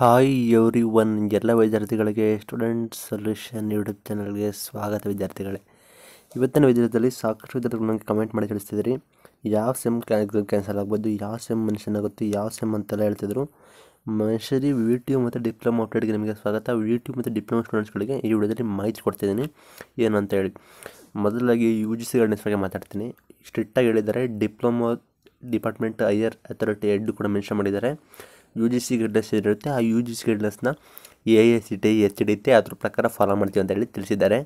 hi every one ಎಲ್ಲ ವಿದ್ಯಾರ್ಥಿಗಳಿಗೆ student solution YouTube ಚಾನಲ್ಗೆ ಸ್ವಾಗತ ವಿದ್ಯಾರ್ಥಿಗಳೇ ಇವತ್ತಿನ ವಿದ್ಯಾರ್ಥಿಗಳಲ್ಲಿ ಸಾಕಷ್ಟು ವಿದ್ಯಾರ್ಥಿಗಳು ನನಗೆ ಕಮೆಂಟ್ ಮಾಡಿ ತಿಳಿಸ್ತಿದ್ರಿ ಯಾವ ಸೆಮ್ ಕ್ಯಾನ್ಸಲ್ ಆಗ್ಬೋದು ಯಾವ ಸೆಮ್ ಮನುಷ್ಯನ ಆಗುತ್ತೆ ಯಾವ ಸೆಮ್ ಅಂತೆಲ್ಲ ಹೇಳ್ತಿದ್ರು ಮನುಷ್ಯರಿ ವಿ ಟಿ ಯು ಮತ್ತು ಡಿಪ್ಲೊಮಾ ಅಪ್ಡೇಟ್ಗೆ ನಿಮಗೆ ಸ್ವಾಗತ ವಿ ಟಿ ಯು ಮತ್ತು ಡಿಪ್ಲೊಮಾ ಸ್ಟೂಡೆಂಟ್ಸ್ಗಳಿಗೆ ಈ ವಿಡಿಯೋದಲ್ಲಿ ಮಾಹಿತಿ ಕೊಡ್ತಿದ್ದೀನಿ ಏನು ಅಂತ ಹೇಳಿ ಮೊದಲಾಗಿ ಯು ಜಿ ಸಿ ಗೈಡೆನ್ಸ್ ಬಗ್ಗೆ ಮಾತಾಡ್ತೀನಿ ಸ್ಟ್ರಿಕ್ಟಾಗಿ ಹೇಳಿದ್ದಾರೆ ಡಿಪ್ಲೊಮೊ ಡಿಪಾರ್ಟ್ಮೆಂಟ್ ಹೈಯರ್ ಅಥಾರಿಟಿ ಎಡ್ ಕೂಡ ಮೆನ್ಷನ್ ಮಾಡಿದ್ದಾರೆ ಯು ಜಿ ಸಿ ಗೈಡ್ಲೈನ್ಸ್ ಏನಿರುತ್ತೆ ಆ ಯು ಜಿ ಸಿ ಗೈಡ್ಲೈನ್ಸ್ನ A I C T H D T ಅದ್ರ ಪ್ರಕಾರ ಫಾಲೋ ಮಾಡ್ತೀವಿ ಅಂತ ಹೇಳಿ ತಿಳಿಸಿದ್ದಾರೆ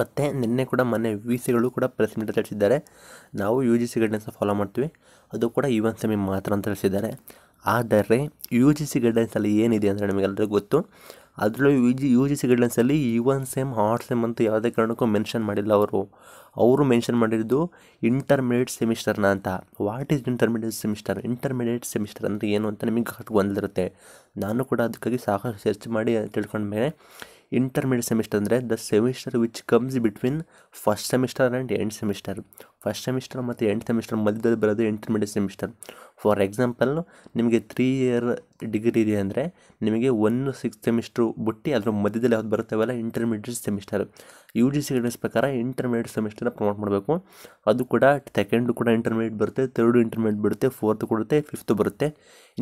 ಮತ್ತು ನಿನ್ನೆ ಕೂಡ ಮೊನ್ನೆ ವಿ ಸಿಗಳು ಕೂಡ ಪ್ರೆಸ್ ಮೀಟ್ ತಿಳಿಸಿದ್ದಾರೆ ನಾವು ಯು ಜಿ ಸಿ ಗೈಡ್ಲೈನ್ಸ್ನ ಫಾಲೋ ಮಾಡ್ತೀವಿ ಅದು ಕೂಡ ಈ ಒಂದು ಸೆಮಿ ಮಾತ್ರ ಅಂತ ತಿಳಿಸಿದ್ದಾರೆ ಆದರೆ ಯು ಜಿ ಸಿ ಗೈಡ್ಲೈನ್ಸಲ್ಲಿ ಏನಿದೆ ಅಂದರೆ ನಮಗೆಲ್ಲರಿಗೂ ಗೊತ್ತು ಅದರಲ್ಲೂ U G U G C ಗೈಡ್ಲೈನ್ಸಲ್ಲಿ E e one sem eighth sem ಅಂತ ಯಾವುದೇ ಕಾರಣಕ್ಕೂ ಮೆನ್ಷನ್ ಮಾಡಿಲ್ಲ ಅವರು ಅವರು ಮೆನ್ಷನ್ ಮಾಡಿರೋದು ಇಂಟರ್ಮೀಡಿಯೇಟ್ ಸೆಮಿಸ್ಟರ್ನ ಅಂತ what is intermediate semester intermediate semester ಅಂದರೆ ಏನು ಅಂತ ನಿಮಗೆ ಕರೆಕ್ಟ್ ಬಂದಿರುತ್ತೆ ನಾನು ಕೂಡ ಅದಕ್ಕಾಗಿ ಸಾಕಷ್ಟು ಸರ್ಚ್ ಮಾಡಿ ತಿಳ್ಕೊಂಡ್ಮೇಲೆ ಇಂಟರ್ಮೀಡಿಯೇಟ್ ಸೆಮಿಸ್ಟರ್ ಅಂದರೆ the semester which comes between first semester and end semester first semester ಮತ್ತು ಎಂಡ್ ಸೆಮಿಸ್ಟರ್ ಮಧ್ಯದಲ್ಲಿ ಬರೋದು ಇಂಟರ್ಮೀಡಿಯೇಟ್ ಸೆಮಿಸ್ಟರ್ ಫಾರ್ ಎಕ್ಸಾಂಪಲ್ ನಿಮಗೆ ತ್ರೀ ಇಯರ್ ಡಿಗ್ರಿ ಇದೆ ಅಂದರೆ ನಿಮಗೆ ಒಂದು ಸಿಕ್ಸ್ ಸೆಮಿಸ್ಟ್ರು ಬಿಟ್ಟು ಅದರ ಮಧ್ಯದಲ್ಲಿ ಯಾವ್ದು ಬರುತ್ತೆವಲ್ಲ intermediate semester U G C guidance ಪ್ರಕಾರ ಇಂಟರ್ಮೀಡಿಯೇಟ್ ಸೆಮಿಸ್ಟರ್ನ ಪ್ರಮೋಟ್ ಮಾಡಬೇಕು ಅದು ಕೂಡ ಸೆಕೆಂಡು ಕೂಡ ಇಂಟರ್ಮೀಡಿಯೇಟ್ ಬರುತ್ತೆ ತರ್ಡು ಇಂಟರ್ಮೀಡಿಯೇಟ್ ಬರುತ್ತೆ ಫೋರ್ತ್ ಕೊಡುತ್ತೆ ಫಿಫ್ತು ಬರುತ್ತೆ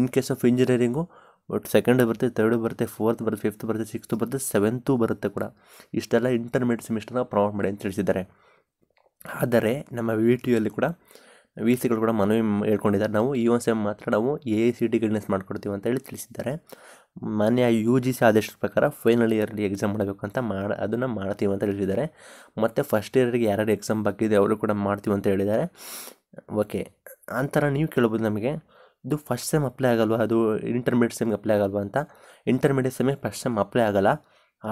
in case of engineering but second ಬರುತ್ತೆ ತರ್ಡ್ ಬರುತ್ತೆ ಫೋರ್ತ್ ಬರುತ್ತೆ ಫಿಫ್ತ್ ಬರುತ್ತೆ ಸಿಕ್ಸ್ತ್ ಬರುತ್ತೆ ಸೆವೆಂತು ಬರುತ್ತೆ ಕೂಡ ಇಷ್ಟೆಲ್ಲ ಇಂಟರ್ಮೀಡಿಯಟ್ ಸೆಮಿಸ್ಟರ್ನ ಪ್ರಮೋಟ್ ಮಾಡಿ ಅಂತ ತಿಳಿಸಿದ್ದಾರೆ ಆದರೆ ನಮ್ಮ ವಿ ಟಿಯಲ್ಲಿ ಕೂಡ ವಿ ಸಿಗಳು ಕೂಡ ಮನವಿ ಹೇಳ್ಕೊಂಡಿದ್ದಾರೆ ನಾವು ಈ ಒಂದು ಸೆಮ್ ಮಾತ್ರ ನಾವು ಎ ಸಿ ಟಿ ಗೈಡ್ನೆಸ್ ಮಾಡ್ಕೊಡ್ತೀವಿ ಅಂತ ಹೇಳಿ ತಿಳಿಸಿದ್ದಾರೆ ಮಾನ್ಯ ಯು ಜಿ ಸಿ ಆದೇಶದ ಪ್ರಕಾರ ಫೈನಲ್ ಇಯರ್ಲಿ ಎಕ್ಸಾಮ್ ಮಾಡಬೇಕು ಅಂತ ಮಾಡಿ ಅದನ್ನು ಮಾಡ್ತೀವಿ ಅಂತ ಹೇಳಿದ್ದಾರೆ ಮತ್ತು ಫಸ್ಟ್ ಇಯರಿಗೆ ಯಾರ್ಯಾರು ಎಕ್ಸಾಮ್ ಬಾಕಿದೆ ಅವರು ಕೂಡ ಮಾಡ್ತೀವಿ ಅಂತ ಹೇಳಿದ್ದಾರೆ ಓಕೆ ಆ ಥರ ನೀವು ಕೇಳ್ಬೋದು ನಮಗೆ ಇದು ಫಸ್ಟ್ ಸೆಮ್ ಅಪ್ಲೈ ಆಗಲ್ವಾ ಅದು ಇಂಟರ್ಮೀಡಿಯೇಟ್ ಸೆಮ್ಗೆ ಅಪ್ಲೈ ಆಗಲ್ವಾ ಅಂತ ಇಂಟರ್ಮೀಡಿಯೇಟ್ ಸೆಮ್ಗೆ ಫಸ್ಟ್ ಸೆಮ್ ಅಪ್ಲೈ ಆಗಲ್ಲ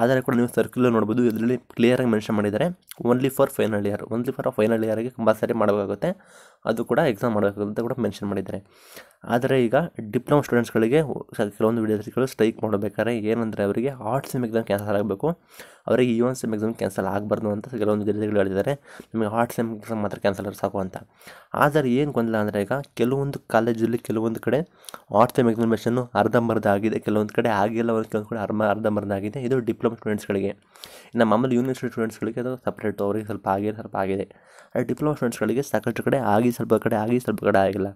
ಆದರೆ ಕೂಡ ನೀವು ಸರ್ಕ್ಯುಲರ್ ನೋಡ್ಬೋದು ಇದರಲ್ಲಿ ಕ್ಲಿಯರಾಗಿ ಮೆನ್ಷನ್ ಮಾಡಿದ್ದಾರೆ only for final year only for final ಇಯರ್ಗೆ ಕಂಪಲ್ಸರಿ ಮಾಡಬೇಕಾಗುತ್ತೆ ಅದು ಕೂಡ ಎಕ್ಸಾಮ್ ಮಾಡಬೇಕು ಅಂತ ಕೂಡ ಮೆನ್ಷನ್ ಮಾಡಿದ್ದಾರೆ ಆದರೆ ಈಗ ಡಿಪ್ಲೊಮಾ ಸ್ಟೂಡೆಂಟ್ಸ್ಗಳಿಗೆ ಕೆಲವೊಂದು ವಿದ್ಯಾರ್ಥಿಗಳು ಸ್ಟ್ರೈಕ್ ಮಾಡಬೇಕಾದ್ರೆ ಏನಂದರೆ ಅವರಿಗೆ ಆರ್ಟ್ ಸೆಮ್ ಎಕ್ಸಾಮ್ ಕ್ಯಾನ್ಸಲ್ ಆಗಬೇಕು ಅವರಿಗೆ ಈ ಒನ್ ಸೆಮ್ ಎಕ್ಸಾಮ್ ಕ್ಯಾನ್ಸಲ್ ಆಗಬಾರ್ದು ಅಂತ ಕೆಲವೊಂದು ವಿದ್ಯಾರ್ಥಿಗಳು ಹೇಳಿದ್ದಾರೆ ನಿಮಗೆ ಆರ್ಟ್ ಸೆಮ್ ಎಕ್ಸಾಮ್ ಮಾತ್ರ ಕ್ಯಾನ್ಸಲ್ ಸಾಕು ಅಂತ ಆದರೆ ಏನು ಗೊಂದಲ ಅಂದರೆ ಈಗ ಕೆಲವೊಂದು ಕಾಲೇಜಲ್ಲಿ ಕೆಲವೊಂದು ಕಡೆ ಆರ್ಟ್ ಸೆಮ್ ಎಕ್ಸಾಮಿನೇಷನ್ನು ಅರ್ಧಂಬರ್ಧ ಆಗಿದೆ ಕೆಲವೊಂದು ಕಡೆ ಆಗಿಲ್ಲ ಕೆಲವೊಂದು ಕಡೆ ಅರ್ಧ ಅರ್ಧಂಬರ್ಧ ಆಗಿದೆ ಇದು ಡಿಪ್ಲೊಮಾ ಸ್ಟೂಡೆಂಟ್ಸ್ಗಳಿಗೆ ಇನ್ನು ಮಾಮೂಲಿ ಯೂನಿವರ್ಸಿಟಿ ಸ್ಟೂಡೆಂಟ್ಸ್ಗಳಿಗೆ ಅದು ಸಪ್ರೇಟು ಅವರಿಗೆ ಸ್ವಲ್ಪ ಆಗಿದೆ ಸ್ವಲ್ಪ ಆಗಿದೆ ಆದರೆ ಡಿಪ್ಲೊಮಾ ಸ್ಟೂಡೆಂಟ್ಸ್ಗಳಿಗೆ ಸಾಕಷ್ಟು ಕಡೆ ಆಗಿದೆ ಆಗಿ ಸ್ವಲ್ಪ ಕಡೆ ಆಗಿ ಸ್ವಲ್ಪ ಕಡೆ ಆಗಿಲ್ಲ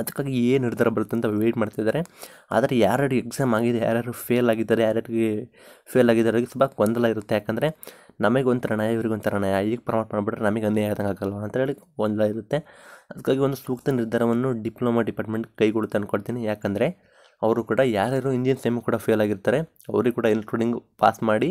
ಅದಕ್ಕಾಗಿ ಏನು ನಿರ್ಧಾರ ಬರುತ್ತೆ ಅಂತ ವೆಯ್ಟ್ ಮಾಡ್ತಿದ್ದಾರೆ ಆದರೆ ಯಾರ್ಯಾರು ಎಕ್ಸಾಮ್ ಆಗಿದೆ ಯಾರ್ಯಾರು ಫೇಲ್ ಆಗಿದ್ದಾರೆ ಯಾರ್ಯಾರಿಗೆ ಫೇಲ್ ಆಗಿದ್ದಾರೆ ಸ್ವಲ್ಪ ಗೊಂದಲ ಇರುತ್ತೆ ಯಾಕಂದರೆ ನಮಗೆ ಒಂಥರ ನ್ಯಾಯ ಇವ್ರಿಗೆ ಒಂಥರ ಈಗ ಪ್ರಮೋಟ್ ಮಾಡಿಬಿಟ್ರೆ ನಮಗೆ ಅನ್ಯಾಯ ಆದಂಗೆ ಆಗಲ್ವ ಅಂತ ಹೇಳಿ ಗೊಂದಲ ಇರುತ್ತೆ ಅದಕ್ಕಾಗಿ ಒಂದು ಸೂಕ್ತ ನಿರ್ಧಾರವನ್ನು ಡಿಪ್ಲೊಮಾ ಡಿಪಾರ್ಟ್ಮೆಂಟ್ ಕೈಗೊಳ್ಳುತ್ತೆ ಅಂದ್ಕೊಡ್ತೀನಿ ಯಾಕಂದರೆ ಅವರು ಕೂಡ ಯಾರ್ಯಾರು ಇಂಜಿನ್ ಸೆಮ್ ಕೂಡ ಫೇಲ್ ಆಗಿರ್ತಾರೆ ಅವ್ರಿಗೆ ಕೂಡ ಇನ್ಕ್ಲೂಡಿಂಗ್ ಪಾಸ್ ಮಾಡಿ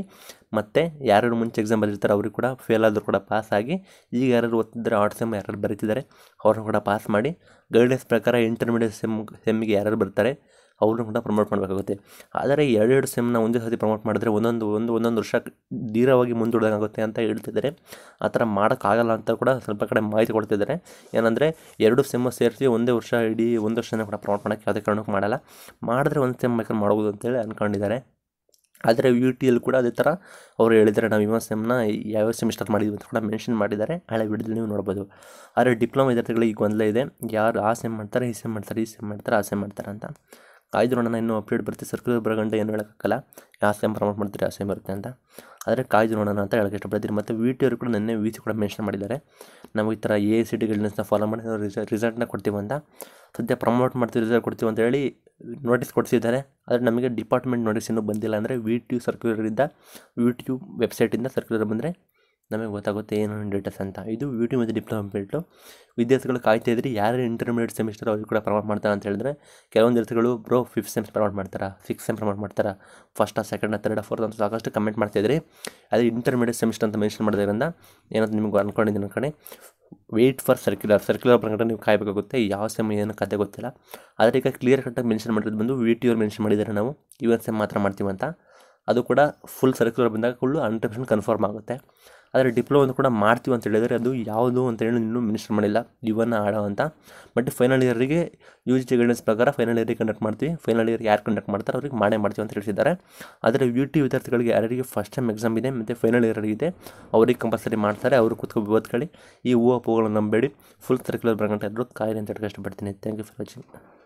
ಮತ್ತು ಯಾರ್ಯಾರು ಮುಂಚೆ ಎಕ್ಸಾಮ್ ಬರೀತಾರೆ ಅವ್ರಿಗೆ ಕೂಡ ಫೇಲ್ ಆದರೂ ಕೂಡ ಪಾಸ್ ಆಗಿ ಈಗ ಯಾರ್ಯಾರು ಓದ್ತಿದ್ದರೆ ಆರ್ಟ್ ಸೆಮ್ ಯಾರ್ಯಾರು ಬರೀತಿದ್ದಾರೆ ಅವ್ರನ್ನ ಕೂಡ ಪಾಸ್ ಮಾಡಿ ಗೈಡೆನ್ಸ್ ಪ್ರಕಾರ ಇಂಟರ್ಮೀಡಿಯೇಟ್ ಸೆಮ್ ಸೆಮ್ಮಿಗೆ ಯಾರ್ಯಾರು ಬರ್ತಾರೆ ಅವ್ರನ್ನೂ ಕೂಡ ಪ್ರಮೋಟ್ ಮಾಡಬೇಕಾಗುತ್ತೆ ಆದರೆ ಎರಡೆರಡು ಸೆಮ್ನ ಒಂದೇ ಸರ್ತಿ ಪ್ರಮೋಟ್ ಮಾಡಿದ್ರೆ ಒಂದೊಂದು ಒಂದು ಒಂದೊಂದು ವರ್ಷ ಧೀರವಾಗಿ ಮುಂದೂಡೋದಾಗುತ್ತೆ ಅಂತ ಹೇಳ್ತಿದ್ದಾರೆ ಆ ಥರ ಮಾಡೋಕ್ಕಾಗಲ್ಲ ಅಂತ ಕೂಡ ಸ್ವಲ್ಪ ಕಡೆ ಮಾಹಿತಿ ಕೊಡ್ತಿದ್ದಾರೆ ಏನಂದರೆ ಎರಡು ಸೆಮ್ಮ ಸೇರಿಸಿ ಒಂದೇ ವರ್ಷ ಇಡೀ ಒಂದು ವರ್ಷನೇ ಕೂಡ ಪ್ರಮೋಟ್ ಮಾಡೋಕ್ಕೆ ಯಾವುದೇ ಕಾರಣಕ್ಕೂ ಮಾಡಲ್ಲ ಮಾಡಿದ್ರೆ ಒಂದು ಸೆಮ್ ಬೇಕಾದ್ರೆ ಮಾಡ್ಬೋದು ಅಂತೇಳಿ ಅಂದ್ಕೊಂಡಿದ್ದಾರೆ ಆದರೆ ಯು ಟಿಯಲ್ಲಿ ಕೂಡ ಅದೇ ಥರ ಅವರು ಹೇಳಿದ್ದಾರೆ ನಾವು ಯುವ ಸೆಮ್ನ ಯಾವ ಸೆಮ್ ಸ್ಟಾರ್ಟ್ ಮಾಡಿದ್ವಿ ಅಂತ ಕೂಡ ಮೆನ್ಷನ್ ಮಾಡಿದ್ದಾರೆ ಹಳೆ ವಿಡಿಯೋದಲ್ಲಿ ನೀವು ನೋಡ್ಬೋದು ಆದರೆ ಡಿಪ್ಲೊಮಾ ವಿದ್ಯಾರ್ಥಿಗಳಿಗೆ ಈಗ ಗೊಂದಲ ಇದೆ ಯಾರು ಆ ಸೆಮ್ ಮಾಡ್ತಾರೆ ಈ ಸೆಮ್ ಮಾಡ್ತಾರೆ ಈ ಸೆಮ್ ಮಾಡ್ತಾರೆ ಆ ಸೆಮ್ ಮಾಡ್ತಾರೆ ಅಂತ ಆಯ್ತು ನೋಡೋಣ ಇನ್ನೂ ಅಪ್ಡೇಟ್ ಬರುತ್ತೆ ಸರ್ಕ್ಯುಲರ್ ಬರಗಂಟೆ ಏನು ಹೇಳೋಕ್ಕಾಗಲ್ಲ ಯಾವ ಸೇಮ್ ಪ್ರಮೋಟ್ ಮಾಡ್ತೀರಿ ಆ ಸೇಮ್ ಬರುತ್ತೆ ಅಂತ ಆದರೆ ಕಾಯ್ದು ಅಂತ ಹೇಳಕ್ಕೆ ಇಷ್ಟಪಡ್ತೀನಿ ಮತ್ತು ವಿ ಟಿ ಅವರು ಕೂಡ ನೆನ್ನೆ ವಿ ಸಿ ಕೂಡ ಮೆನ್ಷನ್ ಮಾಡಿದ್ದಾರೆ ನಮಗೆ ಈ ಥರ ಎ ಸಿ ಟಿ ಗೈಡ್ಲೈನ್ಸ್ನ ಫಾಲೋ ಮಾಡಿ ನಾವು ರಿಸಲ್ಟ್ನ ಕೊಡ್ತೀವಿ ಅಂತ ಸದ್ಯ ಪ್ರಮೋಟ್ ಮಾಡ್ತೀವಿ ರಿಸಲ್ಟ್ ಕೊಡ್ತೀವಿ ಅಂತ ಹೇಳಿ ನೋಟಿಸ್ ಕೊಡಿಸಿದ್ದಾರೆ ಆದರೆ ನಮಗೆ ಡಿಪಾರ್ಟ್ಮೆಂಟ್ ನೋಟಿಸ್ ಇನ್ನೂ ಬಂದಿಲ್ಲ ಅಂದರೆ ವಿ ಟಿ ಯು ಸರ್ಕ್ಯುಲರಿಂದ ವಿ ಟಿ ಯು ವೆಬ್ಸೈಟಿಂದ ಸರ್ಕ್ಯುಲರ್ ಬಂದರೆ ನಮಗೆ ಗೊತ್ತಾಗುತ್ತೆ ಏನು ಡೇಟಸ್ ಅಂತ ಇದು ಯು ಟಿ ಮತ್ತು ಡಿಪ್ಲೊಮಾ ಬಿಟ್ಟು ವಿದ್ಯಾರ್ಥಿಗಳು ಕಾಯ್ತಾ ಇದ್ದರೆ ಯಾರು ಇಂಟರ್ಮೀಡಿಯೇಟ್ ಸೆಮಿಸ್ಟರ್ ಅವ್ರಿಗೆ ಕೂಡ ಪ್ರಮೋಟ್ ಮಾಡ್ತಾರೆ ಅಂತ ಹೇಳಿದ್ರೆ ಕೆಲವೊಂದು ವಿದ್ಯಾರ್ಥಿಗಳು ಬ್ರೋ ಫಿಫ್ತ್ ಸೆಮ್ಸ್ ಪ್ರಮೋಟ್ ಮಾಡ್ತಾರೆ ಸಿಕ್ಸ್ ಸೆಮ್ ಪ್ರಮೋಟ್ ಮಾಡ್ತಾರೆ ಫಸ್ಟ ಸೆಕೆಂಡ ತರ್ಡ ಫೋರ್ತ್ ಅಂತ ಸಾಕಷ್ಟು ಕಮೆಂಟ್ ಮಾಡ್ತಾಯಿದ್ರಿ ಅದು ಇಂಟರ್ಮೀಡಿಯೇಟ್ ಸೆಮಿಸ್ಟರ್ ಅಂತ ಮೆನ್ಷನ್ ಮಾಡೋದ್ರಿಂದ ಏನಂತ ನಿಮ್ಗೆ ಅಂದ್ಕೊಂಡಿದ್ದೀನಿ ಕಡೆ ವೆಯ್ಟ್ ಫಾರ್ ಸರ್ಕ್ಯುಲರ್ ಸರ್ಕ್ಯುಲರ್ ಬಂದ್ಕೊಂಡು ನೀವು ಕಾಯಬೇಕಾಗುತ್ತೆ ಯಾವ ಸೆಮ್ ಏನು ಕತೆ ಗೊತ್ತಿಲ್ಲ ಆದರೆ ಈಗ ಕ್ಲಿಯರ್ ಕಟ್ಟಾಗಿ ಮೆನ್ಷನ್ ಮಾಡಿರೋದು ಬಂದು ವಿ ಟಿ ಅವ್ರು ಮೆನ್ಷನ್ ಮಾಡಿದ್ದಾರೆ ನಾವು ಇವನ್ ಸೆಮ್ ಮಾತ್ರ ಮಾಡ್ತೀವಂತ ಅದು ಕೂಡ ಫುಲ್ ಸರ್ಕ್ಯುಲರ್ ಬಂದಾಗ ಫುಲ್ಲು ಹಂಡ್ರೆಡ್ ಪರ್ಸೆಂಟ್ ಕನ್ಫರ್ಮ್ ಆಗುತ್ತೆ ಆದರೆ ಅಂತ ಕೂಡ ಮಾಡ್ತೀವಿ ಅಂತ ಹೇಳಿದರೆ ಅದು ಯಾವುದು ಅಂತ ಹೇಳಿ ಇನ್ನೂ ಮಿನಿಸ್ಟರ್ ಮಾಡಿಲ್ಲ ಇವನ್ನ ಆಡೋ ಅಂತ ಬಟ್ ಫೈನಲ್ ಇಯರಿಗೆ ಯು ಜಿ ಟಿ ಗೈಡೆನ್ಸ್ ಪ್ರಕಾರ ಫೈನಲ್ ಇಯರಿಗೆ ಕಂಡಕ್ಟ್ ಮಾಡ್ತೀವಿ ಫೈನಲ್ ಇಯರ್ ಯಾರು ಕಂಡಕ್ಟ್ ಮಾಡ್ತಾರೆ ಅವ್ರಿಗೆ ಮಾಡೇ ಮಾಡ್ತೀವಿ ಅಂತ ತಿಳಿಸಿದ್ದಾರೆ ಆದರೆ ಯು ಟಿ ವಿದ್ಯಾರ್ಥಿಗಳಿಗೆ ಯಾರಿಗೆ ಫಸ್ಟ್ ಟೈಮ್ ಎಕ್ಸಾಮ್ ಇದೆ ಮತ್ತು ಫೈನಲ್ ಇಯರ್ ಇದೆ ಅವ್ರಿಗೆ ಕಂಪಲ್ಸರಿ ಮಾಡ್ತಾರೆ ಅವರು ಕೂತ್ಕೊಂಡು ಓದ್ಕೊಳ್ಳಿ ಈ ಹೂವು ಹೂಗಳನ್ನು ನಂಬೇಡಿ ಫುಲ್ ಸರ್ಕ್ಯುಲರ್ ಬರಗಂಟೆ ಎಲ್ಲರೂ ಕಾಯಿಲೆ ಅಂತ ಹೇಳಿ ಕಷ್ಟಪಡ್ತೀನಿ ಥ್ಯಾಂಕ್ ಯು ಫಾರ್ ವಾಚಿಂಗ್